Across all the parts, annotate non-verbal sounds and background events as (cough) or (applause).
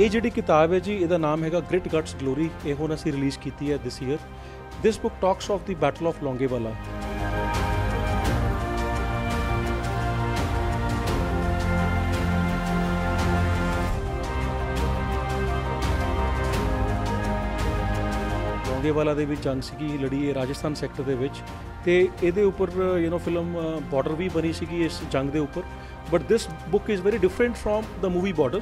ਇਹ ਜਿਹੜੀ ਕਿਤਾਬ ਹੈ ਜੀ ਇਹਦਾ ਨਾਮ ਹੈਗਾ ਗ੍ਰਿਟ ਗਟਸ ਗਲੋਰੀ ਇਹ ਹੁਣ ਅਸੀਂ ਰਿਲੀਜ਼ ਕੀਤੀ ਹੈ this year this book talks of the battle of Longewala Longewala ਦੇ ਵਿੱਚ ਜੰਗ ਸੀਗੀ ਲੜੀ ਇਹ ਰਾਜਸਥਾਨ ਸੈਕਟਰ ਦੇ ਵਿੱਚ ਤੇ ਇਹਦੇ ਉੱਪਰ ਯੂ نو ਫਿਲਮ ਬਾਰਡਰ ਵੀ ਬਣੀ ਸੀਗੀ ਇਸ ਜੰਗ ਦੇ ਉੱਪਰ but this book is very different from the movie Border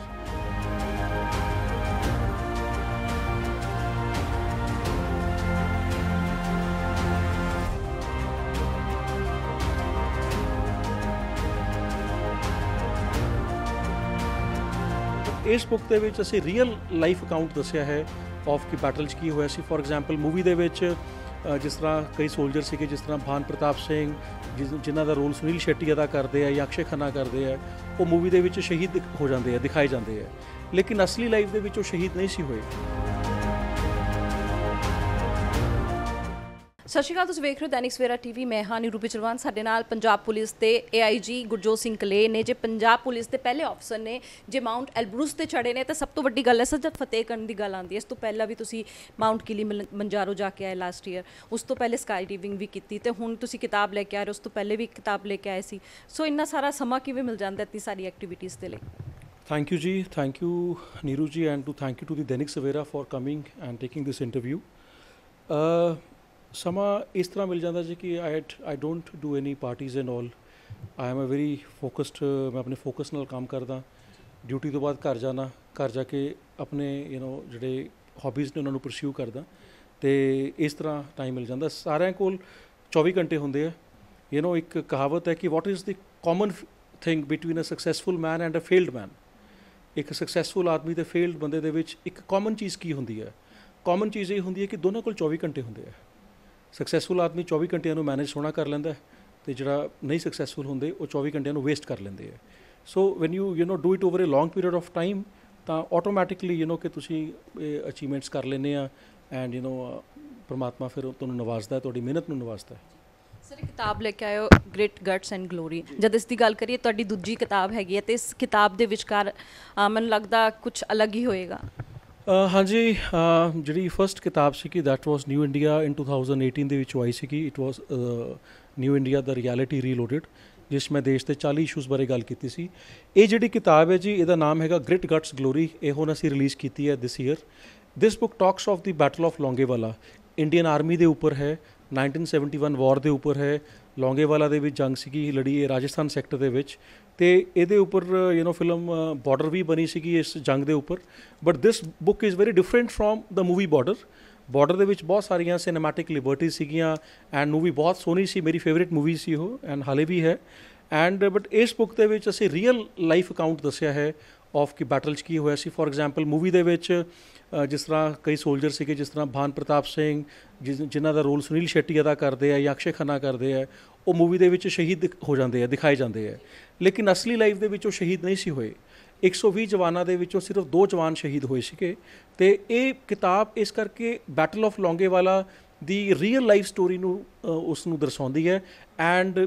ਇਸ ਬੁੱਕ ਦੇ ਵਿੱਚ ਅਸੀਂ ਰੀਅਲ ਲਾਈਫ ਅਕਾਊਂਟ ਦੱਸਿਆ ਹੈ ਆਫ ਕੀ ਬੈਟਲ 'ਚ ਕੀ ਹੋਇਆ ਸੀ ਫੋਰ ਐਗਜ਼ਾਮਪਲ ਮੂਵੀ ਦੇ ਵਿੱਚ ਜਿਸ ਤਰ੍ਹਾਂ ਕਈ ਸੋਲਜਰ ਸੀਗੇ ਜਿਸ ਤਰ੍ਹਾਂ ਭਾਨ ਪ੍ਰਤਾਪ ਸਿੰਘ ਜਿਨ੍ਹਾਂ ਦਾ ਰੋਲ ਸੁਨੀਲ ਸ਼ੈਟੀ ਅਦਾ ਕਰਦੇ ਆ ਜਾਂ ਅਕਸ਼ੇ ਖੰਨਾ ਕਰਦੇ ਆ ਉਹ ਮੂਵੀ ਦੇ ਵਿੱਚ ਸ਼ਹੀਦ ਹੋ ਜਾਂਦੇ ਆ ਦਿਖਾਏ ਜਾਂਦੇ ਆ ਲੇਕਿਨ ਅਸਲੀ ਲਾਈਫ ਦੇ ਵਿੱਚ ਉਹ ਸ਼ਹੀਦ ਨਹੀਂ ਸੀ ਹੋਏ ਸਤਿ ਸ਼੍ਰੀ ਅਕਾਲ ਤੁਸੀਂ ਵੇਖ ਰਹੇ ਹੋ ਦੈਨਿਕ ਸਵੇਰਾ ਟੀਵੀ ਮੈਂ ਹਾਂ ਨਿਰੂਪੀ ਚਲਵਾਨ ਸਾਡੇ ਨਾਲ ਪੰਜਾਬ ਪੁਲਿਸ ਤੇ ਏਆਈਜੀ ਗੁਰਜੋਤ ਸਿੰਘ ਕਲੇ ਨੇ ਜੇ ਪੰਜਾਬ ਪੁਲਿਸ ਦੇ ਪਹਿਲੇ ਅਫਸਰ ਨੇ ਜੇ ਮਾਉਂਟ ਐਲਬਰੂਸ ਤੇ ਚੜੇ ਨੇ ਤਾਂ ਸਭ ਤੋਂ ਵੱਡੀ ਗੱਲ ਹੈ ਸੱਜਤ ਫਤਿਹ ਕਰਨ ਦੀ ਗੱਲ ਆਉਂਦੀ ਹੈ ਇਸ ਤੋਂ ਪਹਿਲਾਂ ਵੀ ਤੁਸੀਂ ਮਾਉਂਟ ਕਿਲੀ ਮੰਜਾਰੋ ਜਾ ਕੇ ਆਏ ਲਾਸਟ ਈਅਰ ਉਸ ਤੋਂ ਪਹਿਲੇ ਸਕਾਈ ਡਾਈਵਿੰਗ ਵੀ ਕੀਤੀ ਤੇ ਹੁਣ ਤੁਸੀਂ ਕਿਤਾਬ ਲੈ ਕੇ ਆ ਰਹੇ ਉਸ ਤੋਂ ਪਹਿਲੇ ਵੀ ਕਿਤਾਬ ਲੈ ਕੇ ਆਏ ਸੀ ਸੋ ਇੰਨਾ ਸਾਰਾ ਸਮਾਂ ਕਿਵੇਂ ਮਿਲ ਜਾਂਦਾ ਇਤਨੀ ਸਾਰੀ ਐਕਟੀਵਿਟੀਜ਼ ਦੇ ਲਈ ਥੈਂਕ ਯੂ ਜੀ thank you Neeru ji and to thank you to the Dainik Savera for coming and taking this interview ਸਮਾਂ ਇਸ ਤਰ੍ਹਾਂ ਮਿਲ ਜਾਂਦਾ ਜੀ ਕਿ I I don't do any parties and all I am a very focused ਮੈਂ ਆਪਣੇ ਫੋਕਸ ਨਾਲ ਕੰਮ ਕਰਦਾ ਡਿਊਟੀ ਤੋਂ ਬਾਅਦ ਘਰ ਜਾਣਾ ਘਰ ਜਾ ਕੇ ਆਪਣੇ ਯੂ نو ਜਿਹੜੇ ਹੌਬੀਜ਼ ਨੇ ਉਹਨਾਂ ਨੂੰ ਪਰਸਿਊ ਕਰਦਾ ਤੇ ਇਸ ਤਰ੍ਹਾਂ ਟਾਈਮ ਮਿਲ ਜਾਂਦਾ ਸਾਰਿਆਂ ਕੋਲ 24 ਘੰਟੇ ਹੁੰਦੇ ਆ ਯੂ نو ਇੱਕ ਕਹਾਵਤ ਹੈ ਕਿ what is the common thing between a successful man and a failed man ਇੱਕ ਸਕਸੈਸਫੁਲ ਆਦਮੀ ਤੇ ਫੇਲਡ ਬੰਦੇ ਦੇ ਵਿੱਚ ਇੱਕ ਕਾਮਨ ਚੀਜ਼ ਕੀ ਹੁੰਦੀ ਹੈ ਕਾਮਨ ਚੀਜ਼ ਇਹ ਹੁੰਦੀ ਹੈ ਕਿ ਦੋਨਾਂ ਕੋਲ 24 ਘੰਟੇ ਹੁੰਦੇ ਆ ਸਕਸੈਸਫੁਲ ਆਦਮੀ 24 ਘੰਟਿਆਂ ਨੂੰ ਮੈਨੇਜ ਸੋਣਾ ਕਰ ਲੈਂਦਾ ਤੇ ਜਿਹੜਾ ਨਹੀਂ ਸਕਸੈਸਫੁਲ ਹੁੰਦੇ ਉਹ 24 ਘੰਟਿਆਂ ਨੂੰ ਵੇਸਟ ਕਰ ਲੈਂਦੇ ਆ so when you you know do it over a long period of time ਤਾਂ ਆਟੋਮੈਟਿਕਲੀ ਯੂ نو ਕਿ ਤੁਸੀਂ ਅਚੀਵਮੈਂਟਸ ਕਰ ਲੈਨੇ ਆ ਐਂਡ ਯੂ نو ਪਰਮਾਤਮਾ ਫਿਰ ਤੁਹਾਨੂੰ ਨਵਾਜ਼ਦਾ ਹੈ ਤੁਹਾਡੀ ਮਿਹਨਤ ਨੂੰ ਨਵਾਜ਼ਦਾ ਹੈ ਸਰ ਇੱਕ ਕਿਤਾਬ ਲੈ ਕੇ ਆਇਓ ਗ੍ਰੇਟ ਗਟਸ ਐਂਡ ਗਲੋਰੀ ਜਦ ਇਸ ਦੀ ਗੱਲ ਕਰੀਏ ਤੁਹਾਡੀ ਦੂਜੀ ਕਿਤਾਬ ਹੈਗੀ ਹੈ ਤੇ ਇਸ ਕਿਤਾਬ ਦੇ ਵਿਚਕਾਰ ਮੈਨੂੰ ਲੱਗਦਾ ਕੁਝ ਅਲੱਗ ਹੀ ਹੋਏਗਾ ਹਾਂਜੀ ਜਿਹੜੀ ਫਰਸਟ ਕਿਤਾਬ ਸੀ ਕਿ that was New India in 2018 ਦੇ ਵਿੱਚ ਆਈ ਸੀ ਕਿ ਇਟ ਵਾਸ ਨਿਊ ਇੰਡੀਆ ਦਾ ਰਿਐਲਿਟੀ ਰੀਲੋਡਡ ਜਿਸ ਮੈਂ ਦੇਸ਼ ਦੇ 40 ਇਸ਼ੂਸ ਬਾਰੇ ਗੱਲ ਕੀਤੀ ਸੀ ਇਹ ਜਿਹੜੀ ਕਿਤਾਬ ਹੈ ਜੀ ਇਹਦਾ ਨਾਮ ਹੈਗਾ ਗ੍ਰਿਟ ਗਟਸ ਗਲੋਰੀ ਇਹ ਹੁਣ ਅਸੀਂ ਰਿਲੀਜ਼ ਕੀਤੀ ਹੈ this year this book talks of the battle of Longewala Indian army ਦੇ ਉੱਪਰ ਹੈ 1971 ਵਾਰ ਦੇ ਉੱਪਰ ਹੈ ਲੌਂਗੇਵਾਲਾ ਦੇ ਵਿੱਚ ਜੰਗ ਸੀਗੀ ਲੜੀ ਇਹ ਰਾਜਸਥਾਨ ਸੈਕਟਰ ਦੇ ਵਿੱਚ ਤੇ ਇਹਦੇ ਉੱਪਰ ਯੂ نو ਫਿਲਮ ਬਾਰਡਰ ਵੀ ਬਣੀ ਸੀਗੀ ਇਸ ਜੰਗ ਦੇ ਉੱਪਰ but this book is very different from the movie Border Border ਦੇ ਵਿੱਚ ਬਹੁਤ ਸਾਰੀਆਂ ਸਿਨੇਮੈਟਿਕ ਲਿਬਰਟੀ ਸੀਗੀਆਂ ਐਂਡ ਮੂਵੀ ਬਹੁਤ ਸੋਹਣੀ ਸੀ ਮੇਰੀ ਫੇਵਰਿਟ ਮੂਵੀ ਸੀ ਉਹ ਐਂਡ ਹਾਲੇ ਵੀ ਹੈ ਐਂਡ ਬਟ ਇਸ ਬੁੱਕ ਦੇ ਵਿੱਚ ਅਸੀਂ ਰੀਅਲ ਲਾਈਫ ਅਕਾਊਂਟ ਦੱਸਿਆ ਹੈ ਆਫ ਕਿ ਚ ਕੀ ਹੋਇਆ ਸੀ ਫੋਰ ਐਗਜ਼ਾਮਪਲ ਮੂਵੀ ਦੇ ਵਿੱਚ ਜਿਸ ਤਰ੍ਹਾਂ ਕਈ ਸੋਲਜਰ ਸੀਗੇ ਜਿਸ ਤਰ੍ਹਾਂ ਭਾਨ ਪ੍ਰਤਾਪ ਸਿੰਘ ਜਿਨ੍ਹਾਂ ਦਾ ਰੋਲ ਸੁਨੀਲ ਸ਼ੈਟੀ ਅਦਾ ਕਰਦੇ ਆ ਜਾਂ ਅਕਸ਼ੇ ਖੰਨਾ ਕਰਦੇ ਆ ਉਹ ਮੂਵੀ ਦੇ ਵਿੱਚ ਸ਼ਹੀਦ ਹੋ ਜਾਂਦੇ ਆ ਦਿਖਾਏ ਜਾਂਦੇ ਆ ਲੇਕਿਨ ਅਸਲੀ ਲਾਈਫ ਦੇ ਵਿੱਚ ਉਹ ਸ਼ਹੀਦ ਨਹੀਂ ਸੀ ਹੋਏ 120 ਜਵਾਨਾਂ ਦੇ ਵਿੱਚੋਂ ਸਿਰਫ ਦੋ ਜਵਾਨ ਸ਼ਹੀਦ ਹੋਏ ਸੀਗੇ ਤੇ ਇਹ ਕਿਤਾਬ ਇਸ ਕਰਕੇ ਬੈਟਲ ਆਫ ਵਾਲਾ ਦੀ ਰੀਅਲ ਲਾਈਫ ਸਟੋਰੀ ਨੂੰ ਉਸ ਨੂੰ ਦਰਸਾਉਂਦੀ ਹੈ ਐਂਡ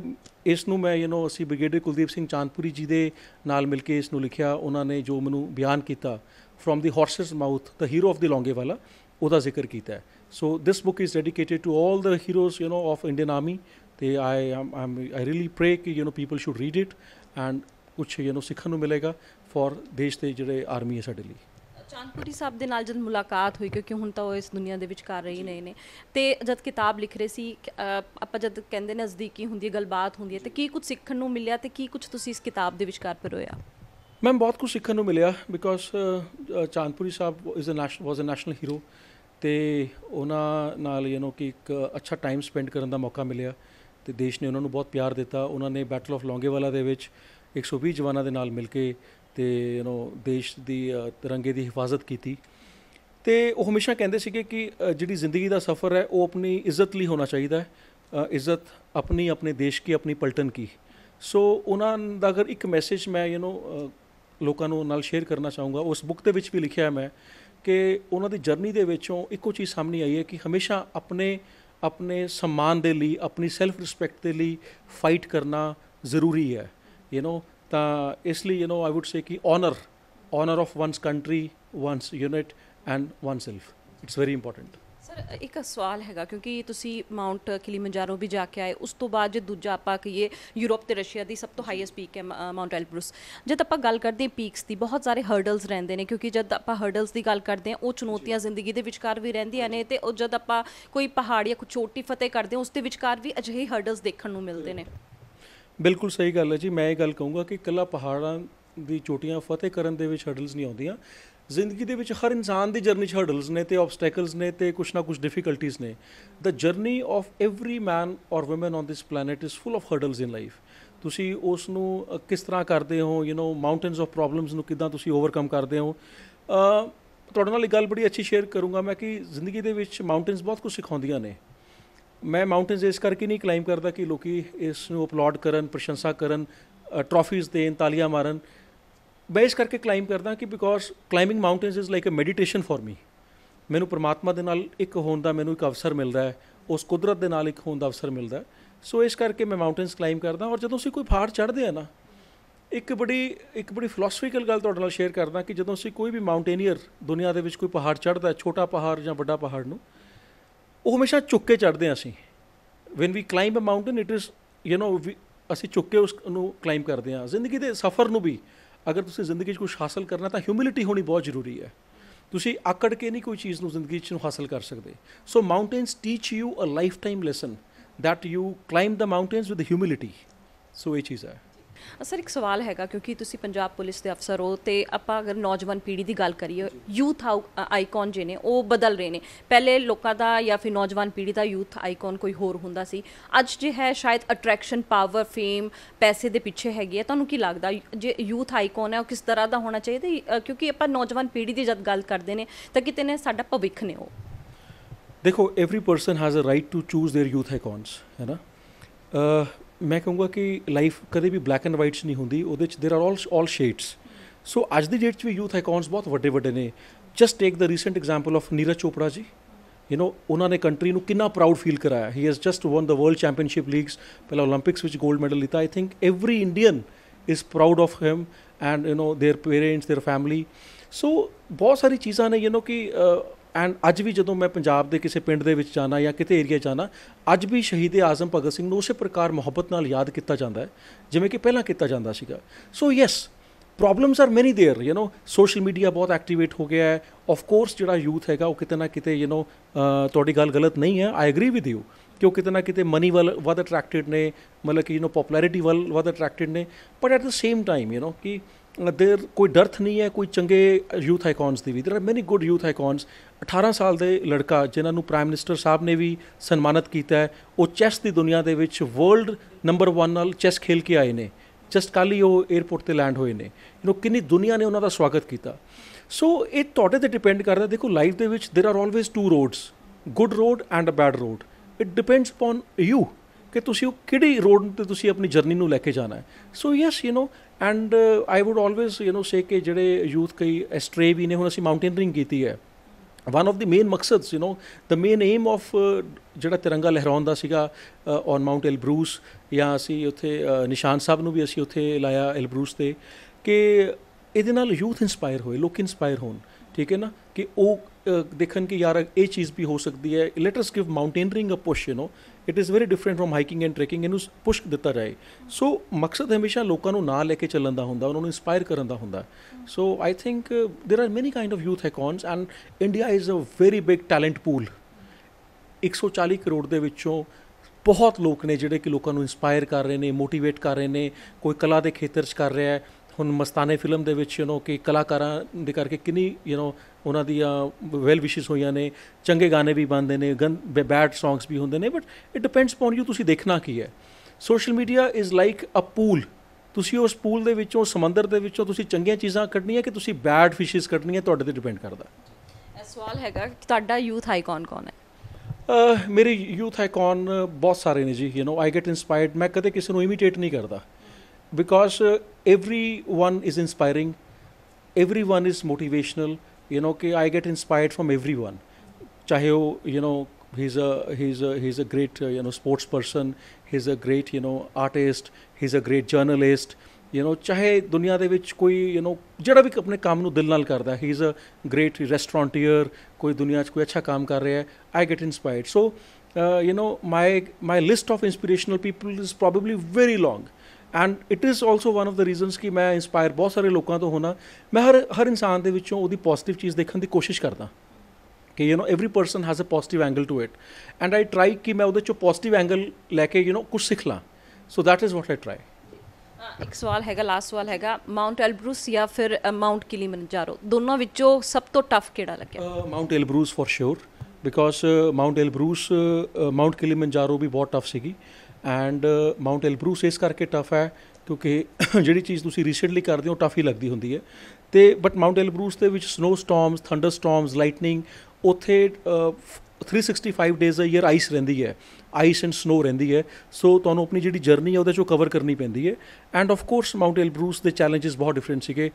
ਇਸ ਨੂੰ ਮੈਂ ਯੂ نو ਅਸੀਂ ਬ੍ਰਿਗੇਡਰ ਕੁਲਦੀਪ ਸਿੰਘ ਚਾਂਦਪੁਰੀ ਜੀ ਦੇ ਨਾਲ ਮਿਲ ਕੇ ਇਸ ਨੂੰ ਲਿਖਿਆ ਉਹਨਾਂ ਨੇ ਜੋ ਮੈਨੂੰ ਬਿਆਨ ਕੀਤਾ from the horse's mouth the hero of the Longewala ਉਹਦਾ ਜ਼ਿਕਰ ਕੀਤਾ so this book is dedicated to all the heroes you know of Indian army ਤੇ I am I really pray ਕਿ you know people should read it and ਕੁਝ you know ਸਿੱਖਣ ਨੂੰ ਮਿਲੇਗਾ for ਦੇਸ਼ ਦੇ ਜਿਹੜੇ ਆਰਮੀ ਹੈ ਸਾਡੇ ਲਈ ਚਾਂਦਪੁਰੀ ਸਾਹਿਬ ਦੇ ਨਾਲ ਜਦ ਮੁਲਾਕਾਤ ਹੋਈ ਕਿਉਂਕਿ ਹੁਣ ਤਾਂ ਉਹ ਇਸ ਦੁਨੀਆ ਦੇ ਵਿੱਚ ਕਰ ਰਹੀ ਨਹੀਂ ਨੇ ਤੇ ਜਦ ਕਿਤਾਬ ਲਿਖ ਰਹੇ ਸੀ ਆਪਾਂ ਜਦ ਕਹਿੰਦੇ ਨੇ ਨਜ਼ਦੀਕੀ ਹੁੰਦੀ ਹੈ ਗੱਲਬਾਤ ਹੁੰਦੀ ਹੈ ਤੇ ਕੀ ਕੁਝ ਸਿੱਖਣ ਨੂੰ ਮਿਲਿਆ ਤੇ ਕੀ ਕੁਝ ਤੁਸੀਂ ਇਸ ਕਿਤਾਬ ਦੇ ਵਿਚਕਾਰ ਪਰੋਇਆ ਮੈਮ ਬਹੁਤ ਕੁਝ ਸਿੱਖਣ ਨੂੰ ਮਿਲਿਆ because Chandpuri Sahib is a national was a national hero ਤੇ ਉਹਨਾਂ ਨਾਲ ਯੂ نو ਕਿ ਇੱਕ ਅੱਛਾ ਟਾਈਮ ਸਪੈਂਡ ਕਰਨ ਦਾ ਮੌਕਾ ਮਿਲਿਆ ਤੇ ਦੇਸ਼ ਨੇ ਉਹਨਾਂ ਨੂੰ ਬਹੁਤ ਪਿਆਰ ਦਿੱਤਾ ਉਹਨਾਂ ਨੇ ਬੈਟਲ ਆਫ ਲੌਂਗੇਵਾਲਾ ਦੇ ਵਿੱਚ 120 ਜਵਾਨਾਂ ਦੇ ਨਾਲ ਮਿਲ ਕੇ ਤੇ ਯੂ نو ਦੇਸ਼ ਦੀ ਤਿਰੰਗੇ ਦੀ ਹਿਫਾਜ਼ਤ ਕੀਤੀ ਤੇ ਉਹ ਹਮੇਸ਼ਾ ਕਹਿੰਦੇ ਸੀਗੇ ਕਿ ਜਿਹੜੀ ਜ਼ਿੰਦਗੀ ਦਾ ਸਫ਼ਰ ਹੈ ਉਹ ਆਪਣੀ ਇੱਜ਼ਤ ਲਈ ਹੋਣਾ ਚਾਹੀਦਾ ਹੈ ਇੱਜ਼ਤ ਆਪਣੀ ਆਪਣੇ ਦੇਸ਼ ਕੀ ਆਪਣੀ ਪਲਟਨ ਕੀ ਸੋ ਉਹਨਾਂ ਦਾ ਅਗਰ ਇੱਕ ਮੈਸੇਜ ਮੈਂ ਯੂ نو ਲੋਕਾਂ ਨੂੰ ਨਾਲ ਸ਼ੇਅਰ ਕਰਨਾ ਚਾਹੂੰਗਾ ਉਸ ਬੁੱਕ ਦੇ ਵਿੱਚ ਵੀ ਲਿਖਿਆ ਹੈ ਮੈਂ ਕਿ ਉਹਨਾਂ ਦੀ ਜਰਨੀ ਦੇ ਵਿੱਚੋਂ ਇੱਕੋ ਚੀਜ਼ ਸਾਹਮਣੇ ਆਈ ਹੈ ਕਿ ਹਮੇਸ਼ਾ ਆਪਣੇ ਆਪਣੇ ਸਨਮਾਨ ਦੇ ਲਈ ਆਪਣੀ ਸੈਲਫ ਰਿਸਪੈਕਟ ਦੇ ਲਈ ਫਾਈਟ ਕਰਨਾ ਜ਼ਰੂਰੀ ਹੈ ਯੂ نو ਤਾਂ ਇਸ ਲਈ you know I would say ਕਿ honour honour of one's country one's unit and oneself it's very important sir ਇੱਕ ਸਵਾਲ ਹੈਗਾ ਕਿਉਂਕਿ ਤੁਸੀਂ ਮਾਉਂਟ ਕਿਲੀਮੰਜਾਰੋ ਵੀ ਜਾ ਕੇ ਆਏ ਉਸ ਤੋਂ ਬਾਅਦ ਜੇ ਦੂਜਾ ਆਪਾਂ ਕਹੀਏ ਯੂਰਪ ਤੇ ਰਸ਼ੀਆ ਦੀ ਸਭ ਤੋਂ ਹਾਈਐਸਟ ਪੀਕ ਹੈ ਮਾਉਂਟ ਐਲਬਰਸ ਜਦ ਆਪਾਂ ਗੱਲ ਕਰਦੇ ਪੀਕਸ ਦੀ ਬਹੁਤ ਸਾਰੇ ਹਰਡਲਸ ਰਹਿੰਦੇ ਨੇ ਕਿਉਂਕਿ ਜਦ ਆਪਾਂ ਹਰਡਲਸ ਦੀ ਗੱਲ ਕਰਦੇ ਆ ਉਹ ਚੁਣੌਤੀਆਂ ਜ਼ਿੰਦਗੀ ਦੇ ਵਿਚਕਾਰ ਵੀ ਰਹਿੰਦੀਆਂ ਨੇ ਤੇ ਉਹ ਜਦ ਆਪਾਂ ਕੋਈ ਪਹਾੜ ਜਾਂ ਕੋਈ ਛੋਟੀ ਫਤਿਹ ਕਰਦੇ ਹਾਂ ਉਸ ਦੇ ਵਿਚਕਾਰ ਵੀ ਅਜਿਹੇ ਹਰਡਲਸ ਦੇਖਣ ਨੂੰ ਮਿਲਦੇ ਨੇ ਬਿਲਕੁਲ ਸਹੀ ਗੱਲ ਹੈ ਜੀ ਮੈਂ ਇਹ ਗੱਲ ਕਹੂੰਗਾ ਕਿ ਕੱਲਾ ਪਹਾੜਾਂ ਦੀ ਚੋਟੀਆਂ ਫਤਿਹ ਕਰਨ ਦੇ ਵਿੱਚ ਹਰਡਲਸ ਨਹੀਂ ਆਉਂਦੀਆਂ ਜ਼ਿੰਦਗੀ ਦੇ ਵਿੱਚ ਹਰ ਇਨਸਾਨ ਦੀ ਜਰਨੀ 'ਚ ਹਰਡਲਸ ਨੇ ਤੇ ਆਬਸਟੈਕਲਸ ਨੇ ਤੇ ਕੁਛ ਨਾ ਕੁਛ ਡਿਫਿਕਲਟੀਜ਼ ਨੇ the journey of every man or woman on this planet is full of hurdles in life ਤੁਸੀਂ ਉਸ ਨੂੰ ਕਿਸ ਤਰ੍ਹਾਂ ਕਰਦੇ ਹੋ you know mountains of problems ਨੂੰ ਕਿਦਾਂ ਤੁਸੀਂ ਓਵਰਕਮ ਕਰਦੇ ਹੋ ਤੁਹਾਡੇ ਨਾਲ ਇੱਕ ਗੱਲ ਬੜੀ ਅੱਛੀ ਸ਼ੇਅਰ ਕਰੂੰਗਾ ਮੈਂ ਕਿ ਜ਼ਿੰਦਗੀ ਦੇ ਵਿੱਚ ਮਾਊਂਟਨਸ ਬਹੁਤ ਕੁਝ ਸਿਖਾਉਂਦੀਆਂ ਨੇ ਮੈਂ ਮਾਊਂਟਨਸ ਇਸ ਕਰਕੇ ਨਹੀਂ ਕਲਾਈਮ ਕਰਦਾ ਕਿ ਲੋਕੀ ਇਸ ਨੂੰ ਅਪਲੋਡ ਕਰਨ ਪ੍ਰਸ਼ੰਸਾ ਕਰਨ ਟਰੋਫੀਜ਼ ਦੇਣ ਤਾਲੀਆਂ ਮਾਰਨ ਬੇਸ ਕਰਕੇ ਕਲਾਈਮ ਕਰਦਾ ਕਿ because climbing mountains is like a meditation for me ਮੈਨੂੰ ਪ੍ਰਮਾਤਮਾ ਦੇ ਨਾਲ ਇੱਕ ਹੋਣ ਦਾ ਮੈਨੂੰ ਇੱਕ ਅਵਸਰ ਮਿਲਦਾ ਹੈ ਉਸ ਕੁਦਰਤ ਦੇ ਨਾਲ ਇੱਕ ਹੋਣ ਦਾ ਅਵਸਰ ਮਿਲਦਾ ਸੋ ਇਸ ਕਰਕੇ ਮੈਂ ਮਾਊਂਟਨਸ ਕਲਾਈਮ ਕਰਦਾ ਔਰ ਜਦੋਂ ਅਸੀਂ ਕੋਈ ਪਹਾੜ ਚੜ੍ਹਦੇ ਆ ਨਾ ਇੱਕ ਬੜੀ ਇੱਕ ਬੜੀ ਫਿਲਾਸਫੀਕਲ ਗੱਲ ਤੁਹਾਡੇ ਨਾਲ ਸ਼ੇਅਰ ਕਰਦਾ ਕਿ ਜਦੋਂ ਅਸੀਂ ਕੋਈ ਵੀ ਮਾਊਂਟੇਨੀਅਰ ਦੁਨੀਆ ਦੇ ਵਿੱਚ ਕੋਈ ਪਹਾੜ ਚੜ੍ਹਦਾ ਛੋਟਾ ਪਹਾੜ ਜਾਂ ਵੱਡਾ ਪਹਾੜ ਨੂੰ ਉਹ ਹਮੇਸ਼ਾ ਚੁੱਕ ਕੇ ਚੜਦੇ ਆ ਅਸੀਂ when we climb a mountain it is you know ਅਸੀਂ ਚੁੱਕ ਕੇ ਉਸ ਨੂੰ ਕਲਾਈਮ ਕਰਦੇ ਆ ਜ਼ਿੰਦਗੀ ਦੇ ਸਫ਼ਰ ਨੂੰ ਵੀ ਅਗਰ ਤੁਸੀਂ ਜ਼ਿੰਦਗੀ 'ਚ ਕੁਝ ਹਾਸਲ ਕਰਨਾ ਤਾਂ ਹਿਊਮਿਲਿਟੀ ਹੋਣੀ ਬਹੁਤ ਜ਼ਰੂਰੀ ਹੈ ਤੁਸੀਂ ਆਕੜ ਕੇ ਨਹੀਂ ਕੋਈ ਚੀਜ਼ ਨੂੰ ਜ਼ਿੰਦਗੀ 'ਚ ਨੂੰ ਹਾਸਲ ਕਰ ਸਕਦੇ so mountains teach you a lifetime lesson that you climb the mountains with humility. So, ਚੀਜ਼ is. ਅਸਰ ਇੱਕ ਸਵਾਲ ਹੈਗਾ ਕਿਉਂਕਿ ਤੁਸੀਂ ਪੰਜਾਬ ਪੁਲਿਸ ਦੇ ਅਫਸਰ ਹੋ ਤੇ ਆਪਾਂ ਅਗਰ ਨੌਜਵਾਨ ਪੀੜ੍ਹੀ ਦੀ ਗੱਲ ਕਰੀਏ ਯੂਥ ਆਈਕਨ ਜੇ ਨੇ ਉਹ ਬਦਲ ਰਹੇ ਨੇ ਪਹਿਲੇ ਲੋਕਾਂ ਦਾ ਜਾਂ ਫਿਰ ਨੌਜਵਾਨ ਪੀੜ੍ਹੀ ਦਾ ਯੂਥ ਆਈਕਨ ਕੋਈ ਹੋਰ ਹੁੰਦਾ ਸੀ ਅੱਜ ਜੇ ਹੈ ਸ਼ਾਇਦ ਅਟਰੈਕਸ਼ਨ ਪਾਵਰ ਫੇਮ ਪੈਸੇ ਦੇ ਪਿੱਛੇ ਹੈਗੀ ਹੈ ਤੁਹਾਨੂੰ ਕੀ ਲੱਗਦਾ ਜੇ ਯੂਥ ਆਈਕਨ ਹੈ ਉਹ ਕਿਸ ਤਰ੍ਹਾਂ ਦਾ ਹੋਣਾ ਚਾਹੀਦਾ ਕਿਉਂਕਿ ਆਪਾਂ ਨੌਜਵਾਨ ਪੀੜ੍ਹੀ ਦੀ ਜਦ ਗੱਲ ਕਰਦੇ ਨੇ ਤਾਂ ਕਿਤੇ ਨੇ ਸਾਡਾ ਭਵਿੱਖ ਨੇ ਉਹ ਦੇਖੋ every person has a right to choose their youth icons ਹੈ ਨਾ ਮੈਂ ਕਹੂੰਗਾ ਕਿ ਲਾਈਫ ਕਦੇ ਵੀ ਬਲੈਕ ਐਂਡ ਵਾਈਟਸ ਨਹੀਂ ਹੁੰਦੀ ਉਹਦੇ ਚ there are all all shades so ਅੱਜ ਦੀ ਡੇਟ 'ਚ ਵੀ ਯੂਥ ਆਈਕਨਸ ਬਹੁਤ ਵੱਡੇ ਵੱਡੇ ਨੇ just take the recent example of Neeraj Chopra ji you نو ਉਹਨਾਂ ਨੇ ਕੰਟਰੀ ਨੂੰ ਕਿੰਨਾ ਪ੍ਰਾਊਡ ਫੀਲ ਕਰਾਇਆ he has just won the world championship leagues ਪਹਿਲਾਂ 올림픽ਸ ਵਿੱਚ 골ਡ ਮੈਡਲ ਲਿਤਾ I think every Indian is proud of him and you know their parents their family so ਬਹੁਤ ਸਾਰੀ ਚੀਜ਼ਾਂ ਨੇ ਯੂ نو ਕਿ ਐਂਡ ਅੱਜ ਵੀ ਜਦੋਂ ਮੈਂ ਪੰਜਾਬ ਦੇ ਕਿਸੇ ਪਿੰਡ ਦੇ ਵਿੱਚ ਜਾਣਾ ਜਾਂ ਕਿਤੇ ਏਰੀਆ ਜਾਣਾ ਅੱਜ ਵੀ ਸ਼ਹੀਦ ਆਜ਼ਮ ਭਗਤ ਸਿੰਘ ਨੂੰ ਉਸੇ ਪ੍ਰਕਾਰ ਮੁਹੱਬਤ ਨਾਲ ਯਾਦ ਕੀਤਾ ਜਾਂਦਾ ਹੈ ਜਿਵੇਂ ਕਿ ਪਹਿਲਾਂ ਕੀਤਾ ਜਾਂਦਾ ਸੀਗਾ so yes problems are many there you know social media ਬਹੁਤ ਐਕਟੀਵੇਟ ਹੋ ਗਿਆ ਹੈ ਆਫ ਕੋਰਸ ਜਿਹੜਾ ਯੂਥ ਹੈਗਾ ਉਹ ਕਿਤੇ ਨਾ ਕਿਤੇ ਯੂ نو ਤੁਹਾਡੀ ਗੱਲ ਗਲਤ ਨਹੀਂ ਹੈ ਆਈ ਐਗਰੀ ਵਿਦ ਯੂ ਕਿ ਉਹ ਕਿਤੇ ਨਾ ਕਿਤੇ ਮਨੀ ਵੱਲ ਵੱਧ ਅਟਰੈਕਟਡ ਨੇ ਮਤਲਬ ਕਿ ਯੂ نو ਪਪੂਲੈਰਿਟੀ ਵੱਲ ਵੱਧ ਅਟਰੈਕਟਡ ਨੇ but at the same time you know ਕਿ ਦੇਰ ਕੋਈ ਡਰਥ ਨਹੀਂ ਹੈ ਕੋਈ ਚੰਗੇ ਯੂਥ ਆਈਕਨਸ ਦੀ ਵੀ there are many good youth icons 18 ਸਾਲ ਦੇ ਲੜਕਾ ਜਿਨ੍ਹਾਂ ਨੂੰ ਪ੍ਰਾਈਮ ਮਿਨਿਸਟਰ ਸਾਹਿਬ ਨੇ ਵੀ ਸਨਮਾਨਿਤ ਕੀਤਾ ਹੈ ਉਹ ਚੈਸ ਦੀ ਦੁਨੀਆ ਦੇ ਵਿੱਚ ਵਰਲਡ ਨੰਬਰ 1 ਨਾਲ ਚੈਸ ਖੇਲ ਕੇ ਆਏ ਨੇ ਜਸਟ ਕੱਲ ਹੀ ਉਹ 에어ਪੋਰਟ ਤੇ ਲੈਂਡ ਹੋਏ ਨੇ ਯੂ نو ਕਿੰਨੀ ਦੁਨੀਆ ਨੇ ਉਹਨਾਂ ਦਾ ਸਵਾਗਤ ਕੀਤਾ ਸੋ ਇਹ ਤੁਹਾਡੇ ਤੇ ਡਿਪੈਂਡ ਕਰਦਾ ਦੇਖੋ ਲਾਈਫ ਦੇ ਵਿੱਚ there are always two roads good road and a bad road it depends upon you ਕਿ ਤੁਸੀਂ ਉਹ ਕਿਹੜੀ ਰੋਡ ਤੇ ਤੁਸੀਂ ਆਪਣੀ ਜਰਨੀ ਨੂੰ ਲੈ ਕੇ ਜਾਣਾ ਹੈ so yes you know and I would always you know say ਕਿ ਜਿਹੜੇ ਯੂਥ ਕਈ ਐਸਟ੍ਰੇ ਵੀ ਨੇ ਹੁਣ ਅਸੀਂ ਮਾਊਂਟੇਨਰਿੰਗ ਕੀਤੀ ਹੈ ਵਨ ਆਫ ਦੀ ਮੇਨ ਮਕਸਦਸ ਯੂ نو ਦਾ ਮੇਨ ਏਮ ਆਫ ਜਿਹੜਾ ਤਿਰੰਗਾ ਲਹਿਰਾਉਣ ਦਾ ਸੀਗਾ ਔਨ ਮਾਉਂਟ ਐਲਬਰੂਸ ਜਾਂ ਅਸੀਂ ਉੱਥੇ uh, ਨਿਸ਼ਾਨ ਸਾਹਿਬ ਨੂੰ ਵੀ ਅਸੀਂ ਉੱਥੇ ਲਾਇਆ ਐਲਬਰੂਸ ਤੇ ਕਿ ਇਹਦੇ ਨਾਲ ਯੂਥ ਇਨਸਪਾਇਰ ਹੋਏ ਲੋਕ ਇਨਸਪਾਇਰ ਹੋਣ ਠੀਕ ਹੈ ਨਾ ਕਿ ਉਹ uh, ਦੇਖਣ ਕਿ ਯਾਰ ਇਹ ਚੀਜ਼ ਵੀ ਹੋ ਸਕਦੀ ਹੈ let us give mountaineering a push you know it is very different from hiking and trekking ਇਹਨੂੰ ਪੁਸ਼ ਦਿੱਤਾ ਜਾਏ ਸੋ ਮਕਸਦ ਹਮੇਸ਼ਾ ਲੋਕਾਂ ਨੂੰ ਨਾਲ ਲੈ ਕੇ ਚੱਲਣ ਦਾ ਹੁੰਦਾ ਉਹਨਾਂ ਨੂੰ ਇਨਸਪਾਇਰ ਕਰਨ ਦਾ ਹੁੰਦਾ so I think there are many kind of youth icons and India is a very big talent pool 140 crore ਦੇ ਵਿੱਚੋਂ ਬਹੁਤ ਲੋਕ ਨੇ ਜਿਹੜੇ ਕਿ ਲੋਕਾਂ ਨੂੰ ਇਨਸਪਾਇਰ ਕਰ ਰਹੇ ਨੇ ਮੋਟੀਵੇਟ ਕਰ ਰਹੇ ਨੇ ਕੋਈ ਕਲਾ ਦੇ ਖੇਤਰ 'ਚ ਕਰ ਰਿਹਾ ਹੈ ਹੁਣ ਮਸਤਾਨੇ ਫਿਲਮ ਦੇ ਵਿੱਚ ਯੂ نو ਕਿ ਕਲਾਕਾਰਾਂ ਦੇ ਕਰਕੇ ਕਿੰਨੀ ਯੂ نو ਉਹਨਾਂ ਦੀਆਂ ਵੈਲ ਵਿਸ਼ਸ ਹੋਈਆਂ ਨੇ ਚੰਗੇ ਗਾਣੇ ਵੀ ਬੰਦੇ ਨੇ ਬੈਡ ਸੌਂਗਸ ਵੀ ਹੁੰਦੇ ਨੇ but it depends on you ਤੁਸੀਂ ਦੇਖਣਾ ਕੀ ਹੈ social media is like a pool ਤੁਸੀਂ ਉਸ ਪੂਲ ਦੇ ਵਿੱਚੋਂ ਸਮੁੰਦਰ ਦੇ ਵਿੱਚੋਂ ਤੁਸੀਂ ਚੰਗੀਆਂ ਚੀਜ਼ਾਂ ਕੱਢਣੀਆਂ ਕਿ ਤੁਸੀਂ ਬੈਡ ਫਿਸ਼ਸ ਕੱਢਣੀਆਂ ਤੁਹਾਡੇ ਤੇ ਡਿਪੈਂਡ ਕਰਦਾ ਇਹ ਸਵਾਲ ਹੈਗਾ ਤੁਹਾਡਾ ਯੂਥ ਆਈਕਨ ਕੌਣ ਹੈ ਮੇਰੀ ਯੂਥ ਆਈਕਨ ਬਹੁਤ ਸਾਰੇ ਨੇ ਜੀ you know I get inspired ਮੈਂ ਕਦੇ ਕਿਸੇ ਨੂੰ ਇਮੀਟੇਟ ਨਹੀਂ ਕਰਦਾ because everyone is inspiring everyone is motivational you know ki I get inspired from everyone chahe वो you know he's a he's a he's a great uh, you know sports person he's a great you know artist he's a great journalist you know chahe duniya de vich koi you know ਜਿਹੜਾ vi apne kaam nu dil nal karda he is a great restaurateur ਕੋਈ ਦੁਨੀਆ 'ਚ ਕੋਈ ਅੱਛਾ ਕੰਮ ਕਰ ਰਿਹਾ ਹੈ I get inspired so you know my my list of inspirational people is probably very long and it is also one of the reasons ਕਿ ਮੈਂ ਇਨਸਪਾਇਰ ਬਹੁਤ ਸਾਰੇ ਲੋਕਾਂ ਤੋਂ ਹੋਣਾ ਮੈਂ ਹਰ ਹਰ ਇਨਸਾਨ ਦੇ ਵਿੱਚੋਂ ਉਹਦੀ ਪੋਜ਼ਿਟਿਵ ਚੀਜ਼ ਦੇਖਣ ਦੀ ਕੋਸ਼ਿਸ਼ ਕਰਦਾ ਕਿ you know every person has a positive angle to it and I try ਕਿ ਮੈਂ ਉਹਦੇ ਚੋਂ ਪੋਜ਼ਿਟਿਵ ਐਂਗਲ ਲੈ ਕੇ ਯੂ نو ਕੁਝ ਸਿੱਖ ਲਾਂ so that is what I try ਇੱਕ ਸਵਾਲ ਹੈਗਾ ਲਾਸਟ ਸਵਾਲ ਹੈਗਾ ਮਾਉਂਟ ਐਲਬਰੂਸ ਜਾਂ ਫਿਰ ਮਾਉਂਟ ਕਿਲੀਮਨਜਾਰੋ ਦੋਨੋਂ ਵਿੱਚੋਂ ਸਭ ਤੋਂ ਟਫ ਕਿਹੜਾ ਲੱਗਿਆ Mount Elbrus for sure because Mount Elbrus Mount Kilimanjaro ਵੀ ਬਹੁਤ ਟਫ ਸੀਗੀ ਐਂਡ ਮਾਊਂਟ ਐਲਬਰੂਸ ਇਸ ਕਰਕੇ ਟਫ ਹੈ ਕਿਉਂਕਿ (coughs) ਜਿਹੜੀ ਚੀਜ਼ ਤੁਸੀਂ ਰੀਸੈਂਟਲੀ ਕਰਦੇ ਹੋ ਟਫ ਹੀ ਲੱਗਦੀ ਹੁੰਦੀ ਹੈ ਤੇ ਬਟ ਮਾਊਂਟ ਐਲਬਰੂਸ ਦੇ ਵਿੱਚ snow storms thunder storms lightning ਉਥੇ 365 ਡੇਜ਼ ਅ ਈਅਰ ਆਈਸ ਰਹਿੰਦੀ ਹੈ ਆਈਸ ਐਂਡ ਸਨੋ ਰਹਿੰਦੀ ਹੈ ਸੋ ਤੁਹਾਨੂੰ ਆਪਣੀ ਜਿਹੜੀ ਜਰਨੀ ਹੈ ਉਹਦੇ ਚੋਂ ਕਵਰ ਕਰਨੀ ਪੈਂਦੀ ਹੈ and of course Mount Elbrus ਦੇ ਚੈਲੰਜਸ ਬਹੁਤ ਡਿਫਰੈਂਟ ਸੀਗੇ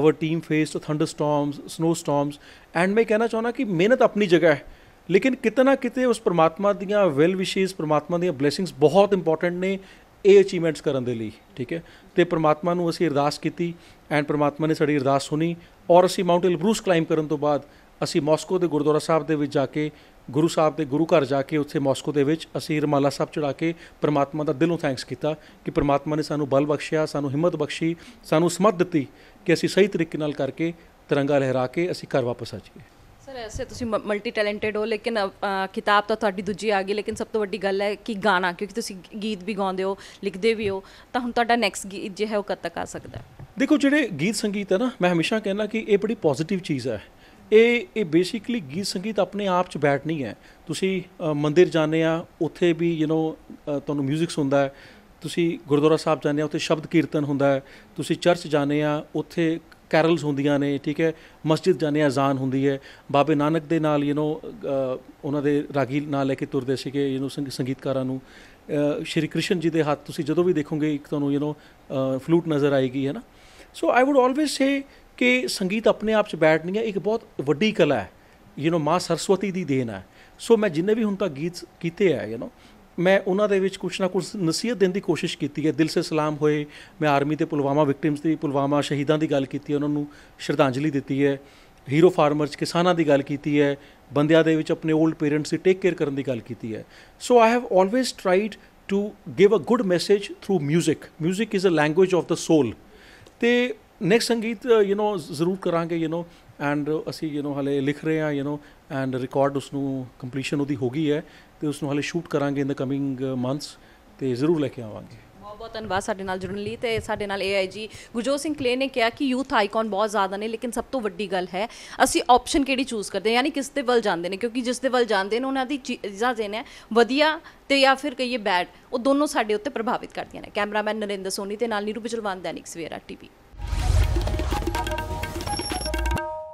our team faced thunder storms snow storms and ਮੈਂ ਕਹਿਣਾ ਚਾਹੁੰਦਾ ਕਿ ਮਿਹਨਤ ਆਪਣੀ ਜਗ੍ਹਾ ਹੈ ਲੇਕਿਨ ਕਿਤਨਾ ਕਿਤੇ ਉਸ ਪ੍ਰਮਾਤਮਾ ਦੀਆਂ ਵੈਲ ਵਿਸ਼ੇਸ ਪ੍ਰਮਾਤਮਾ ਦੀਆਂ ਬਲੇਸਿੰਗਸ ਬਹੁਤ ਇੰਪੋਰਟੈਂਟ ਨੇ ਇਹ ਅਚੀਵਮੈਂਟਸ ਕਰਨ ਦੇ ਲਈ ਠੀਕ ਹੈ ਤੇ ਪ੍ਰਮਾਤਮਾ ਨੂੰ ਅਸੀਂ ਅਰਦਾਸ ਕੀਤੀ ਐਂਡ ਪ੍ਰਮਾਤਮਾ ਨੇ ਸਾਡੀ ਅਰਦਾਸ ਸੁਣੀ ਔਰ ਅਸੀਂ ਮਾਉਂਟ ਐਲਬਰੂਸ ਕਲਾਈਮ ਕਰਨ ਤੋਂ ਬਾਅਦ ਅਸੀਂ ਮਾਸਕੋ ਦੇ ਗੁਰਦੁਆਰਾ ਸਾਹਿਬ ਦੇ ਵਿੱਚ ਜਾ ਕੇ ਗੁਰੂ ਸਾਹਿਬ ਦੇ ਗੁਰੂ ਘਰ ਜਾ ਕੇ ਉੱਥੇ ਮਾਸਕੋ ਦੇ ਵਿੱਚ ਅਸੀਂ ਰਮਾਲਾ ਸਾਹਿਬ ਚੜਾ ਕੇ ਪ੍ਰਮਾਤਮਾ ਦਾ ਦਿਲੋਂ ਥੈਂਕਸ ਕੀਤਾ ਕਿ ਪ੍ਰਮਾਤਮਾ ਨੇ ਸਾਨੂੰ ਬਲ ਬਖਸ਼ਿਆ ਸਾਨੂੰ ਹਿੰਮਤ ਬਖਸ਼ੀ ਸਾਨੂੰ ਸਮਝ ਦਿੱਤੀ ਕਿ ਅਸੀਂ ਸਹੀ ਤਰੀਕੇ ਨਾਲ ਕਰਕੇ ਤਿਰੰਗਾ ਲਹਿਰਾ ਕੇ ਅਸੀਂ ਘਰ ਵਾਪਸ ਆ ਜਾਈਏ ਵੈਸੇ ਤੁਸੀਂ ਮਲਟੀ ਟੈਲੈਂਟਡ ਹੋ ਲੇਕਿਨ ਕਿਤਾਬ ਤਾਂ ਤੁਹਾਡੀ ਦੂਜੀ ਆ ਗਈ ਲੇਕਿਨ ਸਭ ਤੋਂ ਵੱਡੀ ਗੱਲ ਹੈ ਕਿ ਗਾਣਾ ਕਿਉਂਕਿ ਤੁਸੀਂ ਗੀਤ ਵੀ ਗਾਉਂਦੇ ਹੋ ਲਿਖਦੇ ਵੀ ਹੋ ਤਾਂ ਹੁਣ ਤੁਹਾਡਾ ਨੈਕਸਟ ਗੀਤ ਜੇ ਹੈ ਉਹ ਕਦ ਤੱਕ ਆ ਸਕਦਾ ਦੇਖੋ ਜਿਹੜੇ ਗੀਤ ਸੰਗੀਤ ਹੈ ਨਾ ਮੈਂ ਹਮੇਸ਼ਾ ਕਹਿੰਦਾ ਕਿ ਇਹ ਬੜੀ ਪੋਜ਼ਿਟਿਵ ਚੀਜ਼ ਹੈ ਇਹ ਇਹ ਬੇਸਿਕਲੀ ਗੀਤ ਸੰਗੀਤ ਆਪਣੇ ਆਪ 'ਚ ਬੈਠ ਨਹੀਂ ਹੈ ਤੁਸੀਂ ਮੰਦਿਰ ਜਾਂਦੇ ਆ ਉੱਥੇ ਵੀ ਯੂ نو ਤੁਹਾਨੂੰ 뮤직 ਸੁਣਦਾ ਹੈ ਤੁਸੀਂ ਗੁਰਦੁਆਰਾ ਸਾਹਿਬ ਜਾਂਦੇ ਆ ਉੱਥੇ ਸ਼ਬਦ ਕੀਰਤਨ ਹੁੰਦਾ ਹੈ ਤੁਸੀਂ ਚਰਚ ਜਾਂਦੇ ਆ ਉੱਥੇ ਕੈਰਲਸ ਹੁੰਦੀਆਂ ਨੇ ਠੀਕ ਹੈ ਮਸਜਿਦ ਆ ਅਜ਼ਾਨ ਹੁੰਦੀ ਹੈ ਬਾਬੇ ਨਾਨਕ ਦੇ ਨਾਲ ਯੂ نو ਉਹਨਾਂ ਦੇ ਰਾਗੀ ਨਾਲ ਲੈ ਕੇ ਤੁਰਦੇ ਸੀਗੇ ਯੂ نو ਸੰਗੀਤਕਾਰਾਂ ਨੂੰ ਸ਼੍ਰੀ ਕ੍ਰਿਸ਼ਨ ਜੀ ਦੇ ਹੱਥ ਤੁਸੀਂ ਜਦੋਂ ਵੀ ਦੇਖੋਗੇ ਇੱਕ ਤੁਹਾਨੂੰ ਯੂ نو ਫਲੂਟ ਨਜ਼ਰ ਆਏਗੀ ਹੈ ਨਾ ਸੋ ਆਈ ਊਡ ਆਲਵੇਸ ਸੇ ਕਿ ਸੰਗੀਤ ਆਪਣੇ ਆਪ 'ਚ ਬੈਠ ਨਹੀਂ ਹੈ ਇੱਕ ਬਹੁਤ ਵੱਡੀ ਕਲਾ ਹੈ ਯੂ نو ਮਾਂ ਸਰਸਵਤੀ ਦੀ ਦੇਣ ਹੈ ਸੋ ਮੈਂ ਜਿੰਨੇ ਵੀ ਹੁਣ ਤੱਕ ਗੀਤ ਕੀਤੇ ਆ ਯੂ نو ਮੈਂ ਉਹਨਾਂ ਦੇ ਵਿੱਚ ਕੁਛ ਨਾ ਕੁਛ ਨਸੀਹਤ ਦੇਣ ਦੀ ਕੋਸ਼ਿਸ਼ ਕੀਤੀ ਹੈ ਦਿਲ ਸੇ ਸਲਾਮ ਹੋਏ ਮੈਂ ਆਰਮੀ ਦੇ ਪੁਲਵਾਮਾ ਵਿਕਟਿਮਸ ਦੀ ਪੁਲਵਾਮਾ ਸ਼ਹੀਦਾਂ ਦੀ ਗੱਲ ਕੀਤੀ ਉਹਨਾਂ ਨੂੰ ਸ਼ਰਧਾਂਜਲੀ ਦਿੱਤੀ ਹੈ ਹੀਰੋ ਫਾਰਮਰਸ ਕਿਸਾਨਾਂ ਦੀ ਗੱਲ ਕੀਤੀ ਹੈ ਬੰਦਿਆਂ ਦੇ ਵਿੱਚ ਆਪਣੇ 올ਡ ਪੇਰੈਂਟਸ ਦੀ ਟੇਕ ਕੇਅਰ ਕਰਨ ਦੀ ਗੱਲ ਕੀਤੀ ਹੈ so I have always tried to give a good message through 뮤직 뮤직 is a language of the soul ਤੇ ਨੈਕਸਟ ਸੰਗੀਤ ਯੂ نو ਜ਼ਰੂਰ ਕਰਾਂਗੇ ਯੂ نو ਐਂਡ ਅਸੀਂ ਯੂ نو ਹਲੇ ਲਿਖ ਰਹੇ ਹਾਂ ਯੂ نو ਐਂਡ ਰਿਕਾਰਡ ਉਸ ਨੂੰ ਕੰਪਲੀਸ਼ਨ ਉਹਦੀ ਹੋ ਗਈ ਹੈ ਤੇ ਉਸ ਨੂੰ ਹਲੇ ਸ਼ੂਟ ਕਰਾਂਗੇ ਇਨ ਦ ਕਮਿੰਗ ਮੰਥਸ ਤੇ ਜ਼ਰੂਰ ਲੈ ਕੇ ਆਵਾਂਗੇ ਬਹੁਤ ਬਹੁਤ ਧੰਨਵਾਦ ਸਾਡੇ ਨਾਲ ਜੁੜਨ ਲਈ ਤੇ ਸਾਡੇ ਨਾਲ ਏਆਈਜੀ ਗੁਜੋ ਸਿੰਘ ਕਲੇ ਨੇ ਕਿਹਾ ਕਿ ਯੂਥ ਆਈਕਨ ਬਹੁਤ ਜ਼ਿਆਦਾ ਨੇ ਲੇਕਿਨ ਸਭ ਤੋਂ ਵੱਡੀ ਗੱਲ ਹੈ ਅਸੀਂ ਆਪਸ਼ਨ ਕਿਹੜੀ ਚੂਜ਼ ਕਰਦੇ ਹਾਂ ਯਾਨੀ ਕਿਸ ਦੇ ਵੱਲ ਜਾਂਦੇ ਨੇ ਕਿਉਂਕਿ ਜਿਸ ਦੇ ਵੱਲ ਜਾਂਦੇ ਨੇ ਉਹਨਾਂ ਦੀ ਚੀਜ਼ਾਂ ਨੇ ਵਧੀਆ ਤੇ ਜਾਂ ਫਿਰ ਕਹੀਏ ਬੈਡ ਉਹ ਦੋਨੋਂ ਸਾਡੇ ਉੱਤੇ ਪ੍ਰਭਾਵਿਤ ਕਰਦੀਆਂ ਨੇ ਕੈਮਰਾਮੈਨ ਨਰਿੰਦਰ ਸੋਨੀ ਤੇ ਨਾਲ ਨੀਰੂ ਬਿਜਲਵਾਨ ਦੈਨਿਕ ਸਵੇਰਾ ਟੀਵੀ